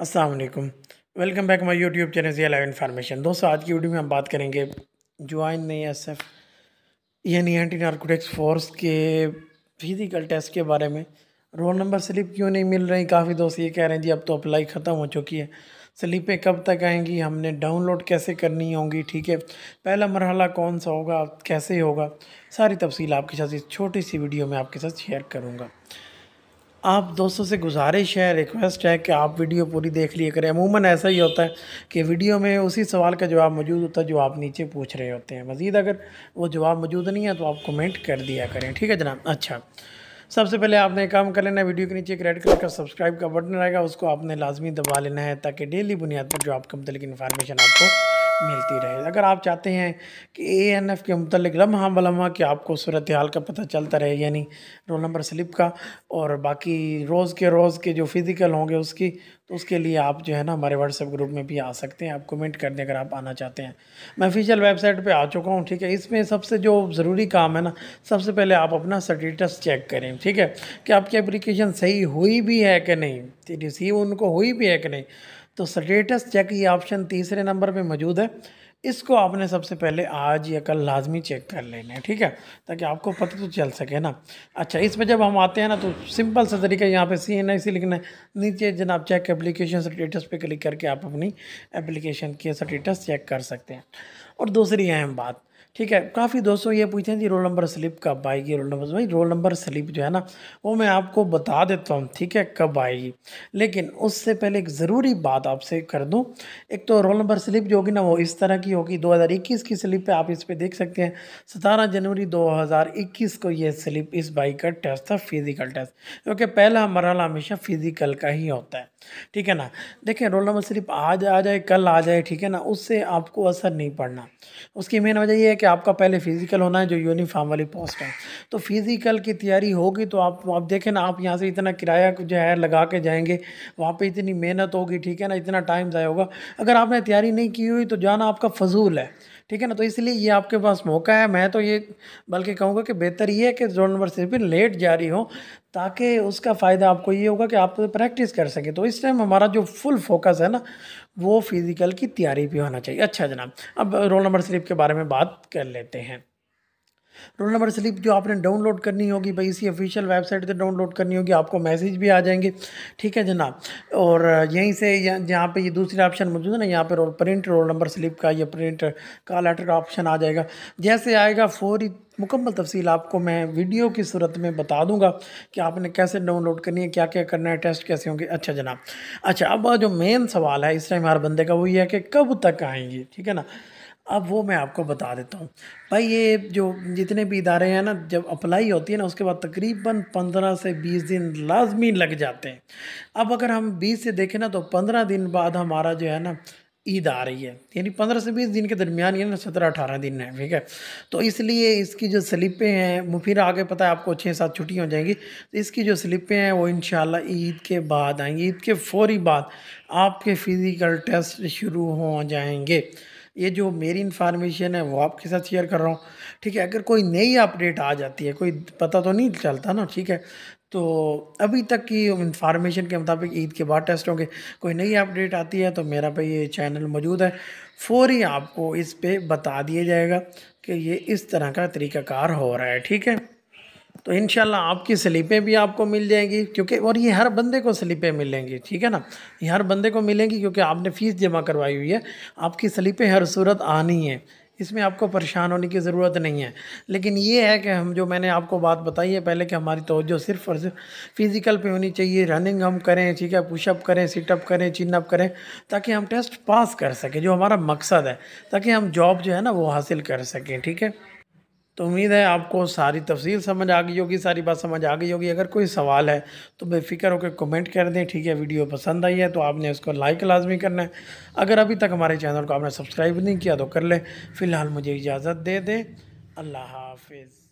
Aslam welcome back my YouTube channel G live information दोस्तों आज की वीडियो में हम बात करेंगे ज्वाइन नई एस एफ यानी एंटी नार्कोटिक्स फोर्स के फिजिकल टेस्ट के बारे में रोल नंबर स्लिप क्यों नहीं मिल रही काफ़ी दोस्त ये कह रहे हैं जी अब तो अप्लाई ख़त्म हो चुकी है स्लिपें कब तक आएँगी हमने डाउनलोड कैसे करनी होंगी ठीक है पहला मरहला कौन सा होगा कैसे होगा सारी तफसील आपके साथ इस छोटी सी वीडियो में आपके साथ शेयर करूँगा आप दोस्तों से गुजारिश है रिक्वेस्ट है कि आप वीडियो पूरी देख लिए करें अमूमन ऐसा ही होता है कि वीडियो में उसी सवाल का जवाब मौजूद होता है जो आप नीचे पूछ रहे होते हैं मज़ीद अगर वो जवाब मौजूद नहीं है तो आप कमेंट कर दिया करें ठीक है जनाब अच्छा सबसे पहले आपने काम कर लेना है वीडियो के नीचे एक रेड कलर का सब्सक्राइब का बटन रहेगा उसको आपने लाजमी दबा लेना है ताकि डेली बुनियाद पर जो आपका मतलब इन्फॉर्मेशन आपको मिलती रहे अगर आप चाहते हैं कि ए एन एफ़ के मतलब लम्हा बलम्हा कि आपको सूरत हाल का पता चलता रहे यानी रोल नंबर स्लिप का और बाकी रोज़ के रोज़ के जो फ़िज़िकल होंगे उसकी तो उसके लिए आप जो है ना हमारे व्हाट्सएप ग्रुप में भी आ सकते हैं आप कमेंट कर दें अगर आप आना चाहते हैं मैं ऑफिशियल वेबसाइट पर आ चुका हूँ ठीक है इसमें सबसे जो ज़रूरी काम है ना सबसे पहले आप अपना स्टेटस चेक करें ठीक है कि आपकी एप्लीकेशन सही हुई भी है कि नहीं रिसीव उनको हुई भी है कि नहीं तो स्टेटस चेक ये ऑप्शन तीसरे नंबर पे मौजूद है इसको आपने सबसे पहले आज या कल लाजमी चेक कर लेना है ठीक है ताकि आपको पता तो चल सके ना अच्छा इस पर जब हम आते हैं ना तो सिंपल सा तरीका यहाँ पे सी एन आई सी लिखना है नीचे जनाब चेक एप्लीकेशन स्टेटस पे क्लिक करके आप अपनी एप्लीकेशन के स्टेटस चेक कर सकते हैं और दूसरी अहम बात ठीक है काफ़ी दोस्तों ये पूछते हैं रोल नंबर स्लिप कब आएगी रोल नंबर भाई रोल नंबर स्लिप जो है ना वो मैं आपको बता देता हूँ ठीक है कब आएगी लेकिन उससे पहले एक ज़रूरी बात आपसे कर दूँ एक तो रोल नंबर स्लिप जो होगी ना वो इस तरह की होगी 2021 की स्लिप पे आप इस पर देख सकते हैं सतारह जनवरी दो को ये स्लिप इस बाइक का टेस्ट था फिज़िकल टेस्ट क्योंकि पहला मरहला हमेशा फिज़िकल का ही होता है ठीक है ना देखें रोल नंबर स्लिप आज आ जाए कल आ जाए ठीक है ना उससे आपको असर नहीं पड़ना हैं उसकी मेन वजह यह है कि आपका पहले फिज़िकल होना है जो यूनिफॉर्म वाली पोस्ट है तो फिज़िकल की तैयारी होगी तो आप आप देखें ना आप यहाँ से इतना किराया जो है लगा के जाएंगे वहाँ पे इतनी मेहनत होगी ठीक है ना इतना टाइम ज़ाया होगा अगर आपने तैयारी नहीं की हुई तो जाना आपका फजूल है ठीक है ना तो इसलिए ये आपके पास मौका है मैं तो ये बल्कि कहूँगा कि बेहतर ये है कि जोन नंबर सिर्फ लेट जारी हो ताकि उसका फ़ायदा आपको ये होगा कि आप प्रैक्टिस कर सकें तो इस टाइम हमारा जो फुल फोकस है ना वो फिज़िकल की तैयारी भी होना चाहिए अच्छा जनाब अब रोल नंबर सिर्फ के बारे में बात कर लेते हैं रोल नंबर स्लिप जो आपने डाउनलोड करनी होगी भाई इसी ऑफिशियल वेबसाइट से डाउनलोड करनी होगी आपको मैसेज भी आ जाएंगे ठीक है जनाब और यहीं से यहाँ पे ये दूसरा ऑप्शन मौजूद है ना यहाँ पे roll print roll number slip का या प्रिंट का लेटर का ऑप्शन आ जाएगा जैसे आएगा फौरी मुकम्मल तफसील आपको मैं वीडियो की सूरत में बता दूंगा कि आपने कैसे डाउनलोड करनी है क्या क्या करना है टेस्ट कैसे होंगे अच्छा जनाब अच्छा अब जो मेन सवाल है इस टाइम हर बंदे का वो ये है कि कब तक आएंगे ठीक है ना अब वो मैं आपको बता देता हूँ भाई ये जो जितने भी इदारे हैं ना जब अप्लाई होती है ना उसके बाद तकरीबन पंद्रह से बीस दिन लाजमी लग जाते हैं अब अगर हम बीस से देखें ना तो पंद्रह दिन बाद हमारा जो है ना ईद आ रही है यानी पंद्रह से बीस दिन के दरमियान ये ना सत्रह अठारह दिन है ठीक है तो इसलिए इसकी जो स्लिपें हैं फिर आगे पता है आपको छः सात छुट्टी हो जाएंगी तो इसकी जो स्लिपें हैं वो इन ईद के बाद आएंगी ईद के फौरी बाद आपके फ़िज़िकल टेस्ट शुरू हो जाएंगे ये जो मेरी इन्फॉर्मेशन है वो आपके साथ शेयर कर रहा हूँ ठीक है अगर कोई नई अपडेट आ जाती है कोई पता तो नहीं चलता ना ठीक है तो अभी तक की इन्फॉर्मेशन के मुताबिक ईद के बाद टेस्ट होंगे कोई नई अपडेट आती है तो मेरा भाई ये चैनल मौजूद है फौरी आपको इस पर बता दिया जाएगा कि ये इस तरह का तरीक़ाकार हो रहा है ठीक है तो इन आपकी स्लीपें भी आपको मिल जाएंगी क्योंकि और ये हर बंदे को स्लीपें मिलेंगी ठीक है ना ये हर बंदे को मिलेंगी क्योंकि आपने फ़ीस जमा करवाई हुई है आपकी स्लीपें हर सूरत आनी है इसमें आपको परेशान होने की ज़रूरत नहीं है लेकिन ये है कि हम जो मैंने आपको बात बताई है पहले कि हमारी तोज्जो सिर्फ और सिर्फ फिज़िकल पे होनी चाहिए रनिंग हम करें ठीक है पुशअप करें सिटअप करें चिनअप करें ताकि हम टेस्ट पास कर सकें जो हमारा मकसद है ताकि हम जॉब जो है ना वो हासिल कर सकें ठीक है तो उम्मीद है आपको सारी तफसील समझ आ गई होगी सारी बात समझ आ गई होगी अगर कोई सवाल है तो बेफिक्र होकर कमेंट कर दें ठीक है वीडियो पसंद आई है तो आपने उसको लाइक लाजमी करना है अगर अभी तक हमारे चैनल को आपने सब्सक्राइब नहीं किया तो कर लें फ़िलहाल मुझे इजाज़त दे दें अल्लाह हाफिज़